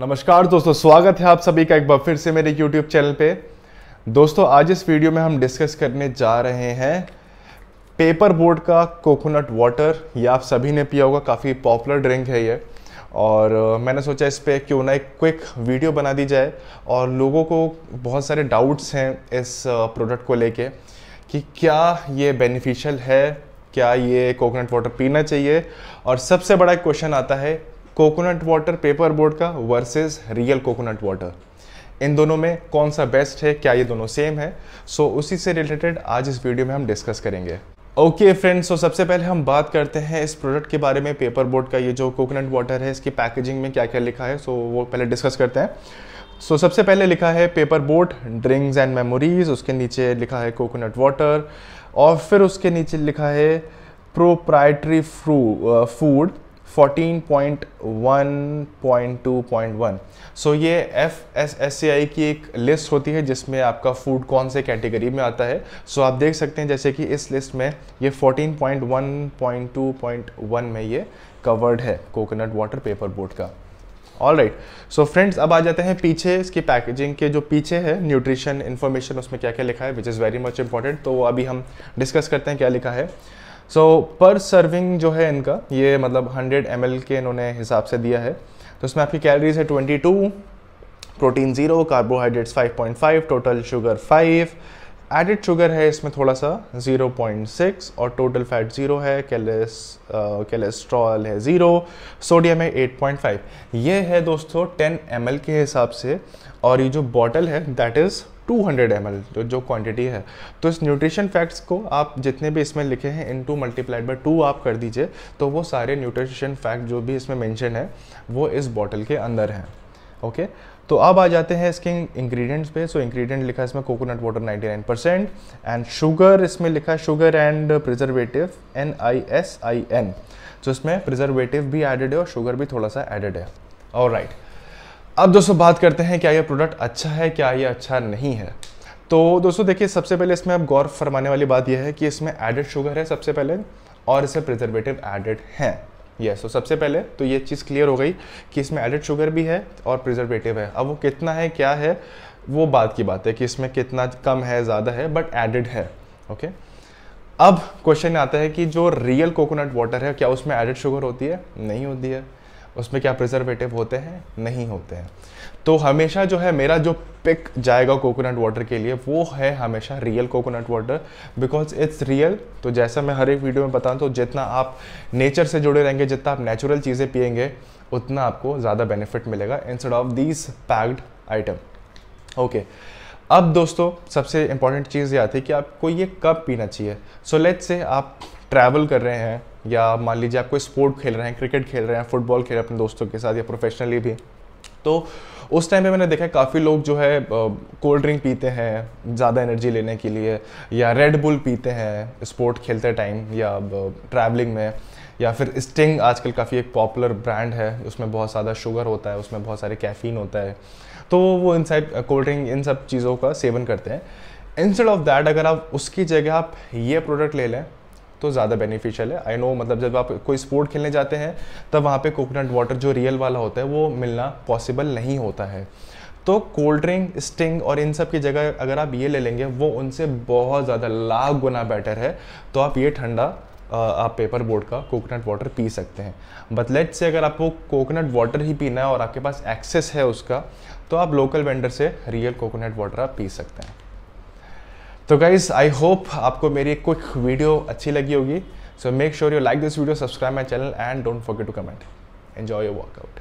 नमस्कार दोस्तों स्वागत है आप सभी का एक बार फिर से मेरे YouTube चैनल पे दोस्तों आज इस वीडियो में हम डिस्कस करने जा रहे हैं पेपर बोर्ड का कोकोनट वाटर ये आप सभी ने पिया होगा काफ़ी पॉपुलर ड्रिंक है ये और मैंने सोचा इस पर क्यों ना एक क्विक वीडियो बना दी जाए और लोगों को बहुत सारे डाउट्स हैं इस प्रोडक्ट को लेके कि क्या ये बेनिफिशियल है क्या ये कोकोनट वाटर पीना चाहिए और सबसे बड़ा क्वेश्चन आता है कोकोनट वाटर पेपर बोर्ड का वर्सेस रियल कोकोनट वाटर इन दोनों में कौन सा बेस्ट है क्या ये दोनों सेम है सो so, उसी से रिलेटेड आज इस वीडियो में हम डिस्कस करेंगे ओके फ्रेंड्स सो सबसे पहले हम बात करते हैं इस प्रोडक्ट के बारे में पेपर बोर्ड का ये जो कोकोनट वाटर है इसकी पैकेजिंग में क्या क्या लिखा है सो so, वो पहले डिस्कस करते हैं सो so, सबसे पहले लिखा है Paper Boat drinks and memories उसके नीचे लिखा है कोकोनट वाटर और फिर उसके नीचे लिखा है प्रोप्राइटरी फ्रू फूड 14.1.2.1 सो so, ये F S S C I की एक लिस्ट होती है जिसमें आपका फूड कौन से कैटेगरी में आता है सो so, आप देख सकते हैं जैसे कि इस लिस्ट में ये 14.1.2.1 में ये कवर्ड है कोकोनट वाटर पेपर बोर्ड का ऑल राइट सो फ्रेंड्स अब आ जाते हैं पीछे इसकी पैकेजिंग के जो पीछे है न्यूट्रिशन इन्फॉर्मेशन उसमें क्या क्या लिखा है which is very much important तो अभी हम डिस्कस करते हैं क्या लिखा है सो पर सर्विंग जो है इनका ये मतलब 100 एम के इन्होंने हिसाब से दिया है तो इसमें आपकी कैलोरीज है 22 protein zero carbohydrates 5.5 total sugar 5 added sugar है इसमें थोड़ा सा 0.6 और टोटल फैट ज़ीरो है कैलेस्ट्रॉल है ज़ीरो सोडियम है 8.5 ये है दोस्तों 10 एम के हिसाब से और ये जो बॉटल है that is two hundred M जो क्वांटिटी है तो इस न्यूट्रिशन फैक्ट्स को आप जितने भी इसमें लिखे हैं into multiplied by two आप कर दीजिए तो वो सारे न्यूट्रिशन फैक्ट जो भी इसमें मैंशन है वो इस बॉटल के अंदर हैं ओके तो अब आ जाते हैं इसके इंग्रेडिएंट्स पे सो इंग्रेडिएंट लिखा है इसमें coconut water 99 percent and sugar इसमें लिखा है sugar and preservative N I S I N तो इसमें प्रिजर्वेटिव भी एडेड है और शुगर भी थोड़ा सा एडेड है और राइट right. अब दोस्तों बात करते हैं क्या यह प्रोडक्ट अच्छा है क्या यह अच्छा नहीं है तो दोस्तों देखिए सबसे पहले इसमें अब गौर फरमाने वाली बात यह है कि इसमें एडेड शुगर है सबसे पहले और इसे प्रिजर्वेटिव एडेड हैं यस yes, तो so सबसे पहले तो ये चीज़ क्लियर हो गई कि इसमें एडेड शुगर भी है और प्रिजर्वेटिव है अब वो कितना है क्या है वो बात की बात है कि इसमें कितना कम है ज़्यादा है बट एडेड है ओके okay? अब क्वेश्चन आता है कि जो रियल कोकोनट वाटर है क्या उसमें एडेड शुगर होती है नहीं होती है उसमें क्या प्रिजर्वेटिव होते हैं नहीं होते हैं तो हमेशा जो है मेरा जो पिक जाएगा कोकोनट वाटर के लिए वो है हमेशा real coconut water because it's real तो जैसा मैं हर एक वीडियो में बताऊँ तो जितना आप नेचर से जुड़े रहेंगे जितना आप नेचुरल चीज़ें पियेंगे उतना आपको ज़्यादा बेनिफिट मिलेगा instead of these packed item okay अब दोस्तों सबसे इंपॉर्टेंट चीज़ ये आती है कि आपको ये कब पीना चाहिए सो लेट्स से आप ट्रैवल कर रहे हैं या मान लीजिए आप कोई स्पोर्ट खेल रहे हैं क्रिकेट खेल रहे हैं फुटबॉल खेल रहे हैं अपने दोस्तों के साथ या प्रोफेशनली भी तो उस टाइम पे मैंने देखा काफ़ी लोग जो है कोल्ड ड्रिंक पीते हैं ज़्यादा एनर्जी लेने के लिए या रेड बुल पीते हैं स्पोर्ट खेलते टाइम या ट्रैवलिंग में या फिर स्टिंग आजकल काफ़ी एक पॉपुलर ब्रांड है उसमें बहुत ज़्यादा शुगर होता है उसमें बहुत सारे कैफीन होता है तो वो इन साइड कोल्ड ड्रिंक इन सब चीज़ों का सेवन करते हैं इंस्टेड ऑफ दैट अगर आप उसकी जगह आप ये प्रोडक्ट ले लें तो ज़्यादा बेनिफिशियल है आई नो मतलब जब आप कोई स्पोर्ट खेलने जाते हैं तब वहाँ पे कोकोनट वाटर जो रियल वाला होता है वो मिलना पॉसिबल नहीं होता है तो कोल्ड ड्रिंक स्टिंग और इन सब की जगह अगर आप ये ले लेंगे वो उनसे बहुत ज़्यादा लाख गुना बेटर है तो आप ये ठंडा आप पेपर बोर्ड का कोकोनट वाटर पी सकते हैं बतलेट से अगर आपको कोकोनट वाटर ही पीना है और आपके पास एक्सेस है उसका तो आप लोकल वेंडर से रियल कोकोनट वाटर आप पी सकते हैं तो गाइज़ आई होप आपको मेरी एक क्विक वीडियो अच्छी लगी होगी so make sure you like this video subscribe my channel and don't forget to comment enjoy your workout